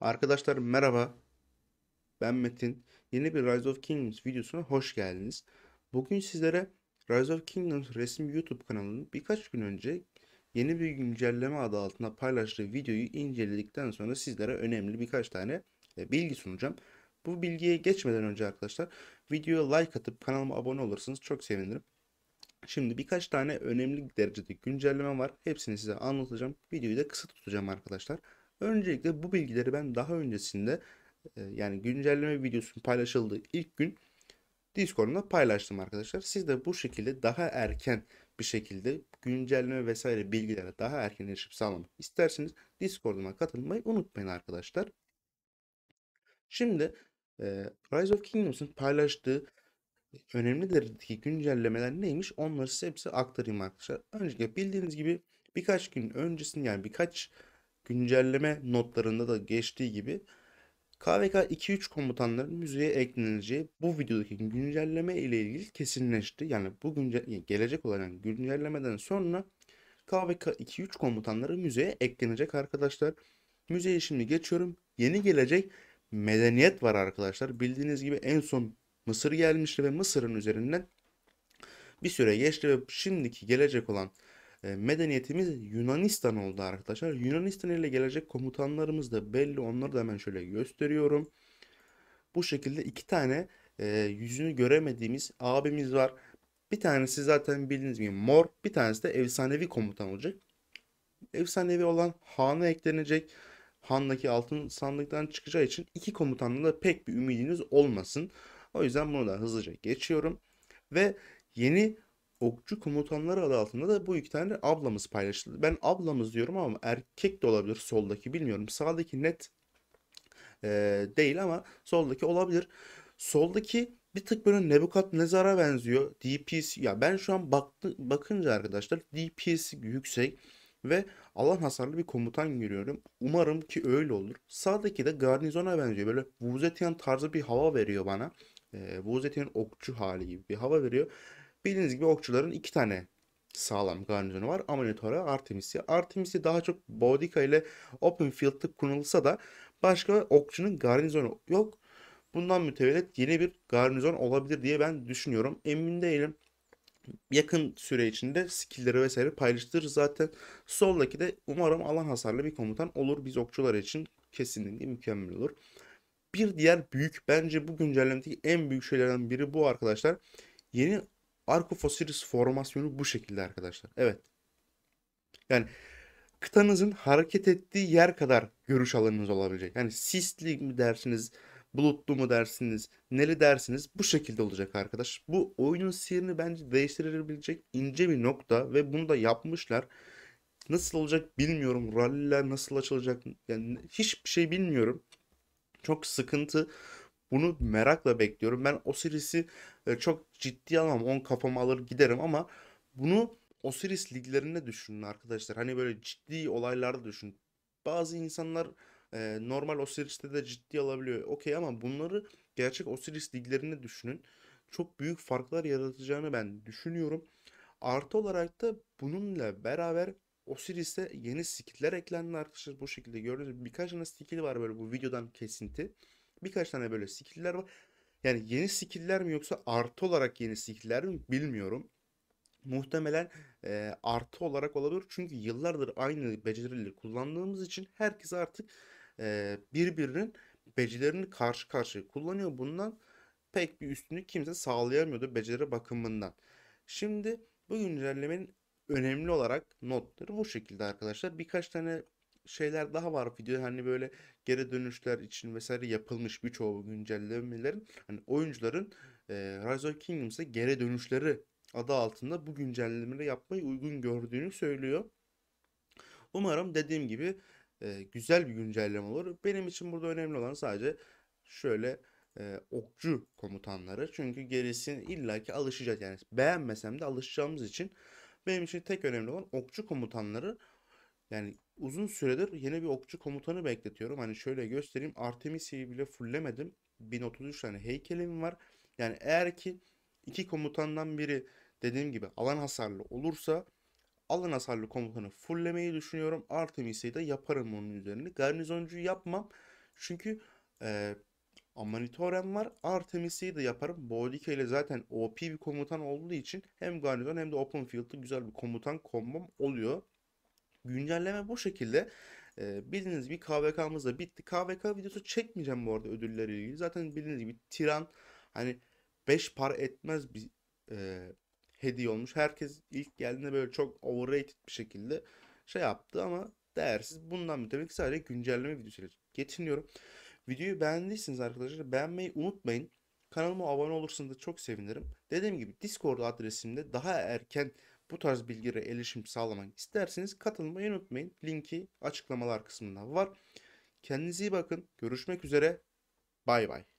Arkadaşlar merhaba. Ben Metin. Yeni bir Rise of Kingdoms videosuna hoş geldiniz. Bugün sizlere Rise of Kingdoms resim YouTube kanalının birkaç gün önce yeni bir güncelleme adı altında paylaştığı videoyu inceledikten sonra sizlere önemli birkaç tane e, bilgi sunacağım. Bu bilgiye geçmeden önce arkadaşlar videoya like atıp kanalıma abone olursanız çok sevinirim. Şimdi birkaç tane önemli derecede güncelleme var. Hepsini size anlatacağım. Videoyu da kısa tutacağım arkadaşlar. Öncelikle bu bilgileri ben daha öncesinde e, yani güncelleme videosunun paylaşıldığı ilk gün Discord'da paylaştım arkadaşlar. Siz de bu şekilde daha erken bir şekilde güncelleme vesaire bilgilere daha erken erişip sağlamak isterseniz Discord'uma katılmayı unutmayın arkadaşlar. Şimdi e, Rise of Kingdom's'un paylaştığı önemlidir ki güncellemeler neymiş onları size hepsi aktarayım arkadaşlar. Öncelikle bildiğiniz gibi birkaç gün öncesinde yani birkaç güncelleme notlarında da geçtiği gibi KVK 2-3 komutanların müziğe ekleneceği bu videodaki güncelleme ile ilgili kesinleşti. Yani bu günce gelecek olan güncellemeden sonra KVK 2-3 komutanları müzeye eklenecek arkadaşlar. Müzeye şimdi geçiyorum. Yeni gelecek medeniyet var arkadaşlar. Bildiğiniz gibi en son Mısır gelmişti ve Mısır'ın üzerinden bir süre geçti ve şimdiki gelecek olan medeniyetimiz Yunanistan oldu arkadaşlar. Yunanistan ile gelecek komutanlarımız da belli. Onları da hemen şöyle gösteriyorum. Bu şekilde iki tane yüzünü göremediğimiz abimiz var. Bir tanesi zaten bildiğiniz gibi mor. Bir tanesi de efsanevi komutan olacak. Efsanevi olan Han'a eklenecek. Han'daki altın sandıktan çıkacağı için iki komutanla da pek bir ümidiniz olmasın. O yüzden bunu da hızlıca geçiyorum. Ve yeni okçu komutanları adı altında da bu iki tane ablamız paylaşıldı. Ben ablamız diyorum ama erkek de olabilir soldaki bilmiyorum. Sağdaki net e, değil ama soldaki olabilir. Soldaki bir tık böyle Nebukat Nezar'a benziyor. DPS ya ben şu an baktı, bakınca arkadaşlar DPS yüksek ve Allah hasarlı bir komutan görüyorum. Umarım ki öyle olur. Sağdaki de garnizona benziyor. Böyle Vuzetian tarzı bir hava veriyor bana. E, Vuzetian okçu hali gibi bir hava veriyor. Bildiğiniz gibi okçuların iki tane sağlam garnizonu var. Amonitora, Artemisya. Artemisia daha çok Bodica ile Open Field'da kullanılsa da başka okçunun garnizonu yok. Bundan mütevellit yeni bir garnizon olabilir diye ben düşünüyorum. Emin değilim. Yakın süre içinde skillleri vesaire paylaştırır zaten. Soldaki de umarım alan hasarlı bir komutan olur. Biz okçular için kesinlikle mükemmel olur. Bir diğer büyük bence bu güncellemedeki en büyük şeylerden biri bu arkadaşlar. Yeni Ark of Osiris formasyonu bu şekilde arkadaşlar. Evet. Yani kıtanızın hareket ettiği yer kadar görüş alanınız olabilecek. Yani sisli mi dersiniz, bulutlu mu dersiniz, neli dersiniz bu şekilde olacak arkadaş. Bu oyunun sihirini bence değiştirebilecek ince bir nokta ve bunu da yapmışlar. Nasıl olacak bilmiyorum. Rallyler nasıl açılacak yani hiçbir şey bilmiyorum. Çok sıkıntı. Bunu merakla bekliyorum. Ben o serisi e, çok ciddi almam. On kafamı alır giderim ama bunu o Osiris liglerinde düşünün arkadaşlar. Hani böyle ciddi olaylarda düşünün. Bazı insanlar e, normal Osiris'te de ciddi alabiliyor. Okey ama bunları gerçek o Osiris liglerinde düşünün. Çok büyük farklar yaratacağını ben düşünüyorum. Artı olarak da bununla beraber o Osiris'e yeni skill'ler eklendi arkadaşlar. Bu şekilde gördüğünüz birkaç tane skill var böyle bu videodan kesinti. Birkaç tane böyle skill'ler var. Yani yeni skill'ler mi yoksa artı olarak yeni skill'ler mi bilmiyorum. Muhtemelen e, artı olarak olabilir. Çünkü yıllardır aynı becerileri kullandığımız için herkes artık e, birbirinin becerilerini karşı karşıya kullanıyor. Bundan pek bir üstünlük kimse sağlayamıyordu beceri bakımından. Şimdi bu güncellemenin önemli olarak notları bu şekilde arkadaşlar. Birkaç tane şeyler daha var videoda hani böyle geri dönüşler için vesaire yapılmış birçoğu güncellemelerin hani oyuncuların e, Rise of Kingdoms'a geri dönüşleri adı altında bu güncellemeleri yapmayı uygun gördüğünü söylüyor. Umarım dediğim gibi e, güzel bir güncelleme olur. Benim için burada önemli olan sadece şöyle e, okçu komutanları. Çünkü gerisini illaki alışacağız. Yani beğenmesem de alışacağımız için benim için tek önemli olan okçu komutanları yani uzun süredir yeni bir okçu komutanı bekletiyorum. Hani şöyle göstereyim. Artemis'i bile fulllemedim. 1033 tane heykelim var. Yani eğer ki iki komutandan biri dediğim gibi alan hasarlı olursa alan hasarlı komutanı fulllemeyi düşünüyorum. Artemis'i de yaparım onun üzerine. Garnizoncu yapmam. Çünkü e, Amanitorem var. Artemis'i de yaparım. Boydike ile zaten OP bir komutan olduğu için hem garnizon hem de open field'da güzel bir komutan kombom oluyor güncelleme bu şekilde. E, bildiğiniz gibi KVK'mız da bitti. KVK videosu çekmeyeceğim bu arada ödüllere ilgili. Zaten bildiğiniz gibi tiran hani 5 par etmez bir e, hediye olmuş. Herkes ilk geldiğinde böyle çok overrated bir şekilde şey yaptı ama değersiz. Bundan mütevellit sadece güncelleme videosuyla getiniyorum. Videoyu beğendiyseniz arkadaşlar beğenmeyi unutmayın. Kanalıma abone olursanız da çok sevinirim. Dediğim gibi Discord adresimde daha erken bu tarz bilgilere erişim sağlamak isterseniz katılmayı unutmayın. Linki açıklamalar kısmında var. Kendinize iyi bakın. Görüşmek üzere. Bay bay.